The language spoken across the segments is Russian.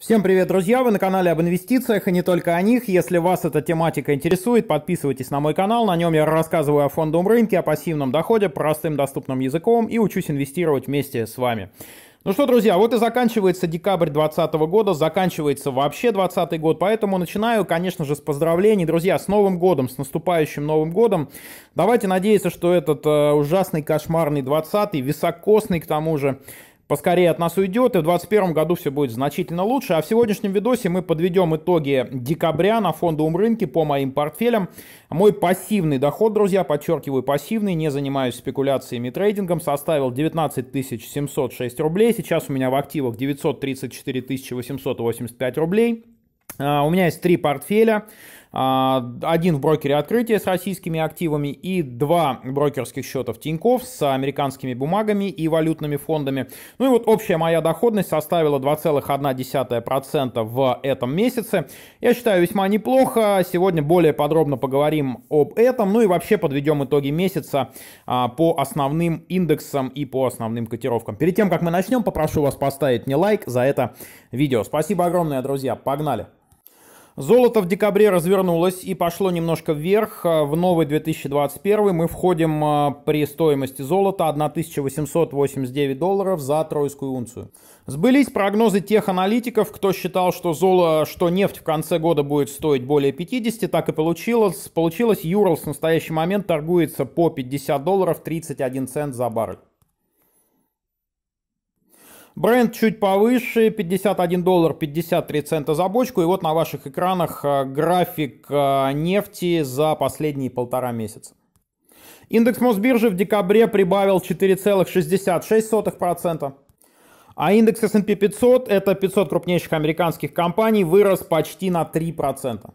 Всем привет, друзья! Вы на канале об инвестициях и не только о них. Если вас эта тематика интересует, подписывайтесь на мой канал. На нем я рассказываю о фондовом рынке, о пассивном доходе, простым доступным языком и учусь инвестировать вместе с вами. Ну что, друзья, вот и заканчивается декабрь 2020 года, заканчивается вообще 2020 год, поэтому начинаю, конечно же, с поздравлений, друзья, с Новым годом, с наступающим Новым годом. Давайте надеяться, что этот э, ужасный, кошмарный 20-й, високосный к тому же, поскорее от нас уйдет, и в 2021 году все будет значительно лучше. А в сегодняшнем видосе мы подведем итоги декабря на фондовом рынке по моим портфелям. Мой пассивный доход, друзья, подчеркиваю, пассивный, не занимаюсь спекуляциями и трейдингом, составил 19 706 рублей. Сейчас у меня в активах 934 885 рублей. А, у меня есть три портфеля. А, один в брокере открытия с российскими активами и два брокерских счетов Тиньков с американскими бумагами и валютными фондами. Ну и вот общая моя доходность составила 2,1% в этом месяце. Я считаю весьма неплохо. Сегодня более подробно поговорим об этом. Ну и вообще подведем итоги месяца а, по основным индексам и по основным котировкам. Перед тем, как мы начнем, попрошу вас поставить мне лайк за это видео. Спасибо огромное, друзья. Погнали! Золото в декабре развернулось и пошло немножко вверх. Э, в новый 2021 мы входим э, при стоимости золота 1889 долларов за тройскую унцию. Сбылись прогнозы тех аналитиков, кто считал, что, золо, что нефть в конце года будет стоить более 50, так и получилось. Получилось, Юрл в настоящий момент торгуется по 50 долларов 31 цент за баррель. Бренд чуть повыше, 51 доллар 53 цента за бочку. И вот на ваших экранах э, график э, нефти за последние полтора месяца. Индекс Мосбиржи в декабре прибавил 4,66%, а индекс S&P 500, это 500 крупнейших американских компаний, вырос почти на 3%.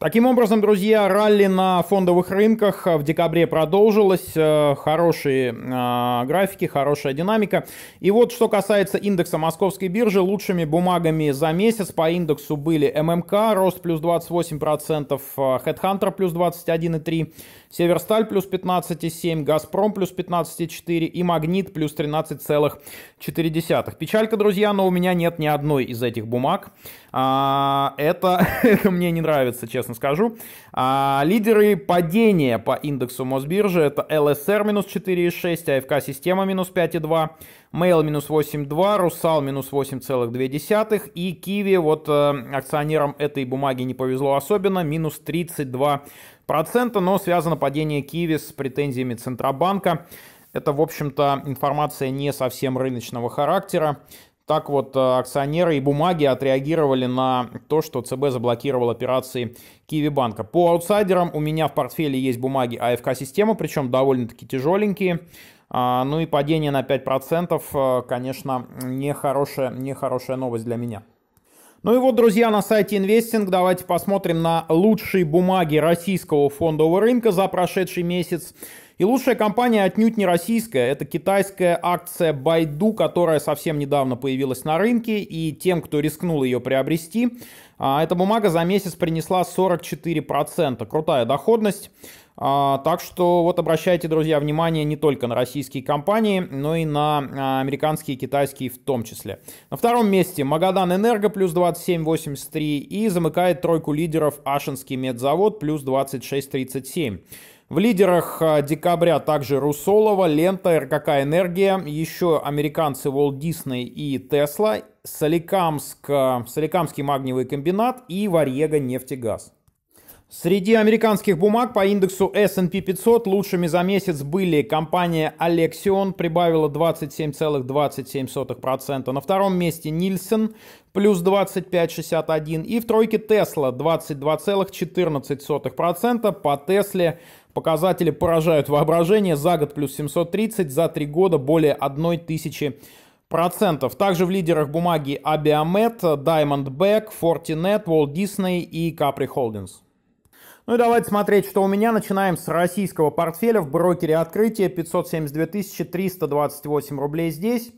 Таким образом, друзья, ралли на фондовых рынках а, в декабре продолжилось. Э, хорошие а, графики, хорошая динамика. И вот что касается индекса московской биржи, лучшими бумагами за месяц по индексу были ММК, рост плюс 28%, а, Headhunter плюс 21,3%, Северсталь плюс 15,7, Газпром плюс 15,4 и Магнит плюс 13,4. Печалька, друзья, но у меня нет ни одной из этих бумаг. А, это, это мне не нравится, честно скажу. А, лидеры падения по индексу Мосбиржи это ЛСР минус 4,6, АФК Система минус 5,2, Mail минус 8,2, Русал минус 8,2 и Киви, вот э, акционерам этой бумаги не повезло особенно, минус 32 процента, но связано падение Киви с претензиями Центробанка. Это, в общем-то, информация не совсем рыночного характера. Так вот, э, акционеры и бумаги отреагировали на то, что ЦБ заблокировал операции Киви банка. По аутсайдерам у меня в портфеле есть бумаги афк Система, причем довольно-таки тяжеленькие. А, ну и падение на 5%, э, конечно, нехорошая, нехорошая новость для меня. Ну и вот, друзья, на сайте Investing давайте посмотрим на лучшие бумаги российского фондового рынка за прошедший месяц. И лучшая компания отнюдь не российская, это китайская акция Байду, которая совсем недавно появилась на рынке, и тем, кто рискнул ее приобрести, а, эта бумага за месяц принесла 44%. Крутая доходность. А, так что вот обращайте, друзья, внимание не только на российские компании, но и на а, американские и китайские в том числе. На втором месте Магадан Энерго плюс 27,83 и замыкает тройку лидеров Ашинский медзавод плюс 26,37. В лидерах а, декабря также Русолова, Лента, РКК «Энергия», еще американцы Walt Disney и Tesla, Соликамск, а, Соликамский магниевый комбинат и Варьего нефтегаз. Среди американских бумаг по индексу S&P 500 лучшими за месяц были компания Alexion, прибавила 27,27%. На втором месте Нильсон, плюс 25,61%. И в тройке Tesla, 22,14%. По Тесле Показатели поражают воображение. За год плюс 730, за три года более 1000 процентов. Также в лидерах бумаги Abiamet, Diamondback, Fortinet, Walt Disney и Capri Holdings. Ну и давайте смотреть, что у меня. Начинаем с российского портфеля в брокере открытия 572 328 рублей здесь.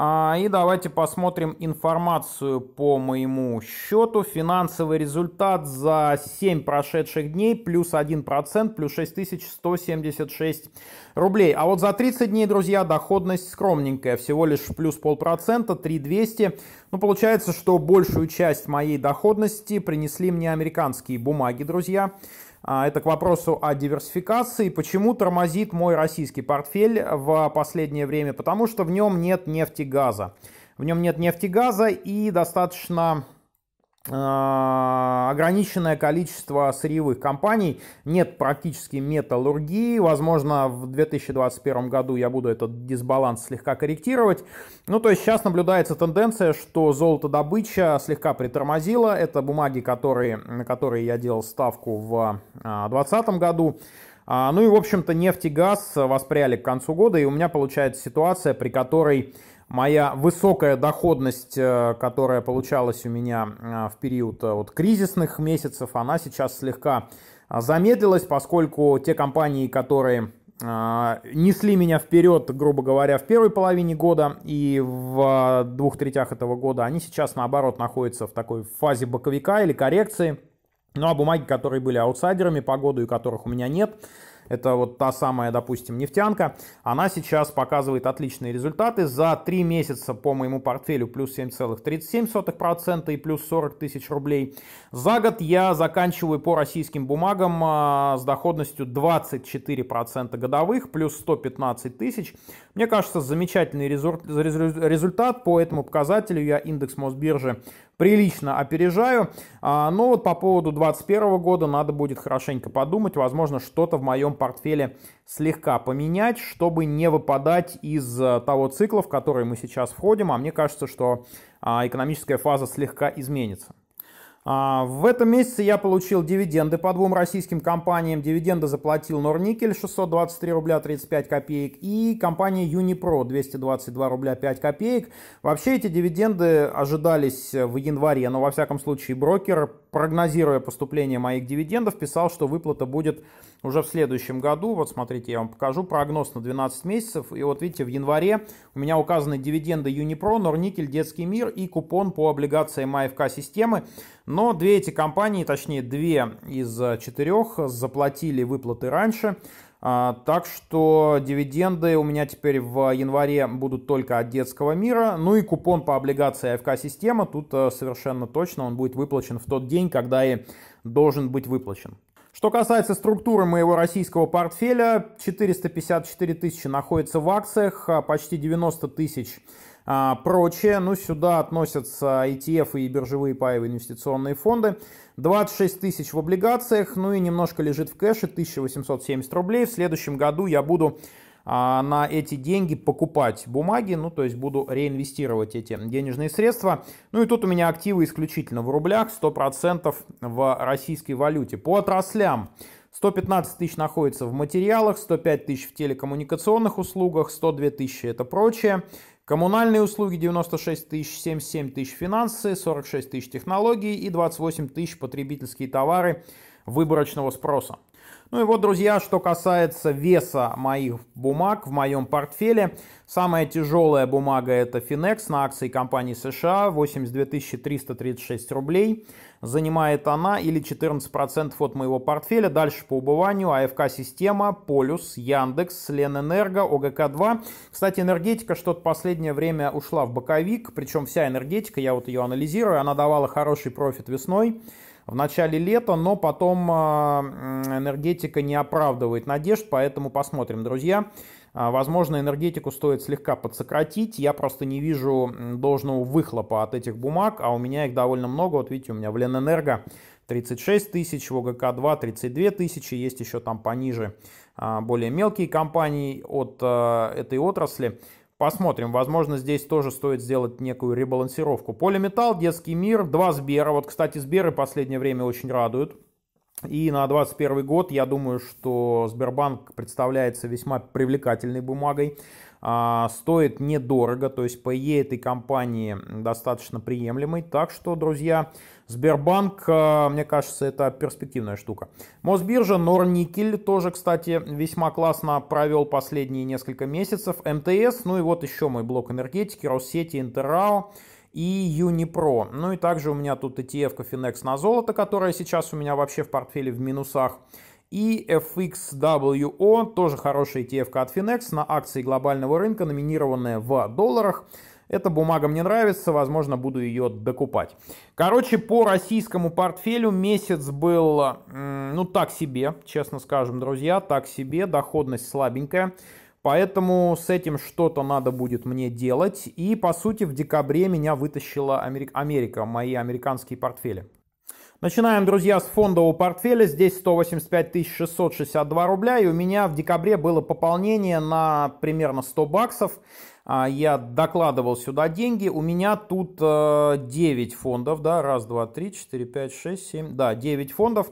А, и давайте посмотрим информацию по моему счету. Финансовый результат за 7 прошедших дней плюс 1%, плюс 6176 рублей. А вот за 30 дней, друзья, доходность скромненькая, всего лишь плюс полпроцента, 3200. Ну, получается, что большую часть моей доходности принесли мне американские бумаги, друзья. Друзья. А, это к вопросу о диверсификации. Почему тормозит мой российский портфель в последнее время? Потому что в нем нет нефти газа. В нем нет нефти газа и достаточно а, ограниченное количество сырьевых компаний, нет практически металлургии, возможно, в 2021 году я буду этот дисбаланс слегка корректировать. Ну, то есть сейчас наблюдается тенденция, что золотодобыча слегка притормозила, это бумаги, которые, на которые я делал ставку в 2020 а, году. А, ну и, в общем-то, нефть и газ воспряли к концу года, и у меня получается ситуация, при которой моя высокая доходность, э, которая получалась у меня э, в период э, вот кризисных месяцев, она сейчас слегка замедлилась, поскольку те компании, которые несли меня вперед, грубо говоря, в первой половине года и в двух третях этого года, они сейчас, наоборот, находятся в такой фазе боковика или коррекции. Ну а бумаги, которые были аутсайдерами по году и которых у меня нет, это вот та самая, допустим, нефтянка, она сейчас показывает отличные результаты. За три месяца по моему портфелю плюс 7,37% и плюс 40 тысяч рублей. За год я заканчиваю по российским бумагам а, с доходностью 24% годовых, плюс 115 тысяч. Мне кажется, замечательный результат по этому показателю. Я индекс Мосбиржи прилично опережаю. А, но вот по поводу 2021 года надо будет хорошенько подумать. Возможно, что-то в моем портфеле слегка поменять, чтобы не выпадать из э, того цикла, в который мы сейчас входим. А мне кажется, что а, экономическая фаза слегка изменится. А, в этом месяце я получил дивиденды по двум российским компаниям. Дивиденды заплатил Норникель 623 рубля 35 копеек и компания Юнипро 222 рубля 5 копеек. Вообще эти дивиденды ожидались в январе, но во всяком случае брокер прогнозируя поступление моих дивидендов, писал, что выплата будет уже в следующем году. Вот смотрите, я вам покажу прогноз на 12 месяцев. И вот видите, в январе у меня указаны дивиденды Юнипро, Норникель, Детский мир и купон по облигациям АФК-системы. Но две эти компании, точнее две из четырех, заплатили выплаты раньше. А, так что дивиденды у меня теперь в январе будут только от детского мира. Ну и купон по облигации АФК-система тут э, совершенно точно он будет выплачен в тот день, когда и должен быть выплачен. Что касается структуры моего российского портфеля, 454 тысячи находится в акциях, а почти 90 тысяч а, прочее. Ну, сюда относятся ETF и биржевые паевые инвестиционные фонды. 26 тысяч в облигациях, ну и немножко лежит в кэше, 1870 рублей. В следующем году я буду а, на эти деньги покупать бумаги, ну то есть буду реинвестировать эти денежные средства. Ну и тут у меня активы исключительно в рублях, 100% в российской валюте. По отраслям 115 тысяч находится в материалах, 105 тысяч в телекоммуникационных услугах, 102 тысячи это прочее, Коммунальные услуги 96 тысяч, 77 тысяч финансы, 46 тысяч технологии и 28 тысяч потребительские товары выборочного спроса. Ну и вот, друзья, что касается веса моих бумаг в моем портфеле. Самая тяжелая бумага это Finex на акции компании США 82 336 рублей. Занимает она или 14% от моего портфеля. Дальше по убыванию АФК-система, Полюс, Яндекс, Ленэнерго, ОГК-2. Кстати, энергетика что-то последнее время ушла в боковик. Причем вся энергетика, я вот ее анализирую, она давала хороший профит весной в начале лета, но потом а, энергетика не оправдывает надежд, поэтому посмотрим, друзья. А, возможно, энергетику стоит слегка подсократить. Я просто не вижу должного выхлопа от этих бумаг, а у меня их довольно много. Вот видите, у меня в Ленэнерго 36 тысяч, в ОГК-2 32 тысячи, есть еще там пониже а, более мелкие компании от этой отрасли. Посмотрим, возможно, здесь тоже стоит сделать некую ребалансировку. Полиметалл, детский мир, два Сбера. Вот, кстати, Сберы последнее время очень радуют. И на 2021 год я думаю, что Сбербанк представляется весьма привлекательной бумагой. А, стоит недорого, то есть PE этой компании достаточно приемлемый. Так что, друзья, Сбербанк, а, мне кажется, это перспективная штука. Мосбиржа, Норникель тоже, кстати, весьма классно провел последние несколько месяцев. МТС, ну и вот еще мой блок энергетики, Россети, Интеррао и Юнипро. Ну и также у меня тут ETF Cofinex на золото, которое сейчас у меня вообще в портфеле в минусах. И FXWO, тоже хороший ETF от Finex, на акции глобального рынка, номинированная в долларах. Эта бумага мне нравится, возможно, буду ее докупать. Короче, по российскому портфелю месяц был, ну, так себе, честно скажем, друзья, так себе, доходность слабенькая. Поэтому с этим что-то надо будет мне делать. И, по сути, в декабре меня вытащила Америка, Америка мои американские портфели. Начинаем, друзья, с фондового портфеля. Здесь 185 662 рубля. И у меня в декабре было пополнение на примерно 100 баксов. А, я докладывал сюда деньги. У меня тут 9 э, фондов. Да? Раз, два, три, четыре, пять, шесть, семь. Да, 9 фондов.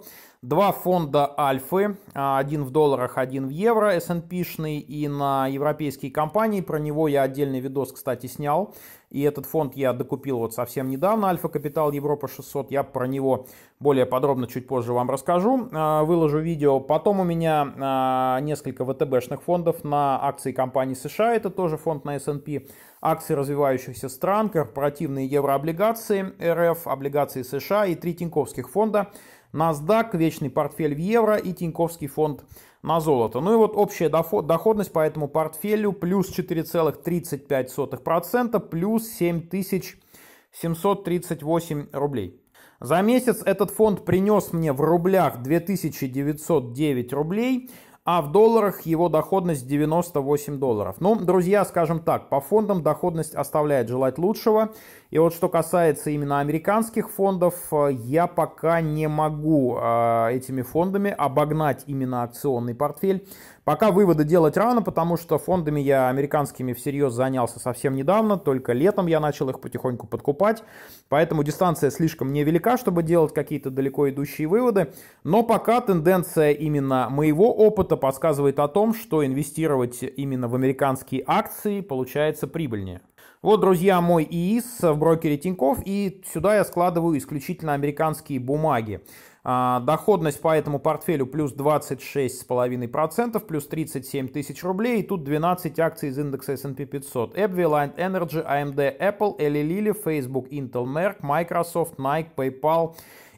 Два фонда Альфы, а, один в долларах, один в евро, S&P-шный и на европейские компании. Про него я отдельный видос, кстати, снял. И этот фонд я докупил вот совсем недавно, Альфа Капитал Европа 600. Я про него более подробно чуть позже вам расскажу, а, выложу видео. Потом у меня а, несколько ВТБ шных фондов на акции компании США, это тоже фонд на S&P, акции развивающихся стран, корпоративные еврооблигации РФ, облигации США и три Тиньковских фонда NASDAQ, вечный портфель в евро и Тиньковский фонд на золото. Ну и вот общая доходность по этому портфелю плюс 4,35%, плюс 7738 рублей. За месяц этот фонд принес мне в рублях 2909 рублей, а в долларах его доходность 98 долларов. Ну, друзья, скажем так, по фондам доходность оставляет желать лучшего. И вот что касается именно американских фондов, э, я пока не могу э, этими фондами обогнать именно акционный портфель. Пока выводы делать рано, потому что фондами я американскими всерьез занялся совсем недавно, только летом я начал их потихоньку подкупать, поэтому дистанция слишком невелика, чтобы делать какие-то далеко идущие выводы, но пока тенденция именно моего опыта подсказывает о том, что инвестировать именно в американские акции получается прибыльнее. Вот, друзья, мой ИИС в брокере Тиньков, и сюда я складываю исключительно американские бумаги. А, доходность по этому портфелю плюс 26,5%, плюс 37 тысяч рублей. И тут 12 акций из индекса S&P 500. А Apple, Reliant Energy, AMD, Apple, Eli Lilly, Facebook, Intel, Merck, Microsoft, Nike, PayPal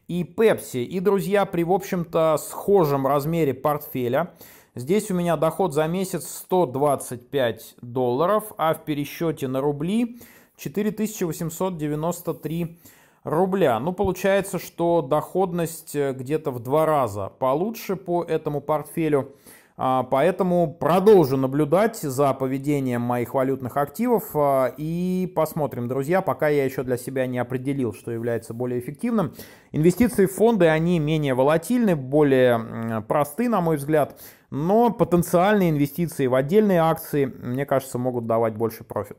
и Pepsi. И, друзья, при, в общем-то, схожем размере портфеля – Здесь у меня доход за месяц 125 долларов, а в пересчете на рубли 4893 рубля. Ну, получается, что доходность э, где-то в два раза получше по этому портфелю. А, поэтому продолжу наблюдать за поведением моих валютных активов а, и посмотрим, друзья, пока я еще для себя не определил, что является более эффективным. Инвестиции в фонды, они менее волатильны, более просты, на мой взгляд, но потенциальные инвестиции в отдельные акции, мне кажется, могут давать больше профит.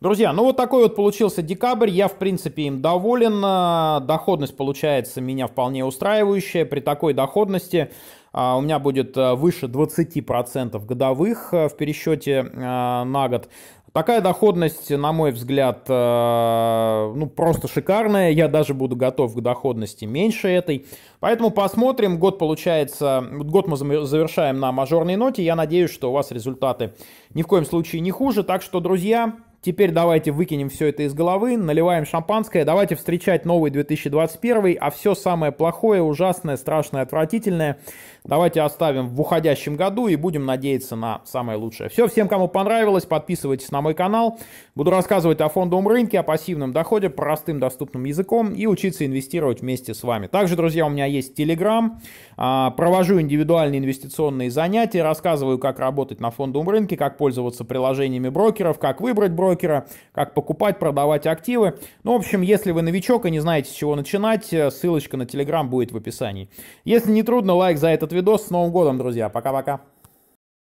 Друзья, ну вот такой вот получился декабрь, я в принципе им доволен, а, доходность получается меня вполне устраивающая, при такой доходности а, у меня будет а, выше 20% годовых в пересчете на год. Такая доходность, на мой взгляд, э, ну просто шикарная. Я даже буду готов к доходности меньше этой. Поэтому посмотрим. Год получается, год мы завершаем на мажорной ноте. Я надеюсь, что у вас результаты ни в коем случае не хуже. Так что, друзья, Теперь давайте выкинем все это из головы, наливаем шампанское, давайте встречать новый 2021, а все самое плохое, ужасное, страшное, отвратительное давайте оставим в уходящем году и будем надеяться на самое лучшее. Все, всем, кому понравилось, подписывайтесь на мой канал. Буду рассказывать о фондовом рынке, о пассивном доходе простым доступным языком и учиться инвестировать вместе с вами. Также, друзья, у меня есть Telegram. А, провожу индивидуальные инвестиционные занятия, рассказываю, как работать на фондовом рынке, как пользоваться приложениями брокеров, как выбрать брокера, брокера, как покупать, продавать активы. Ну, в общем, если вы новичок и не знаете, с чего начинать, э, ссылочка на Telegram будет в описании. Если не трудно, лайк за этот видос. С Новым годом, друзья. Пока-пока.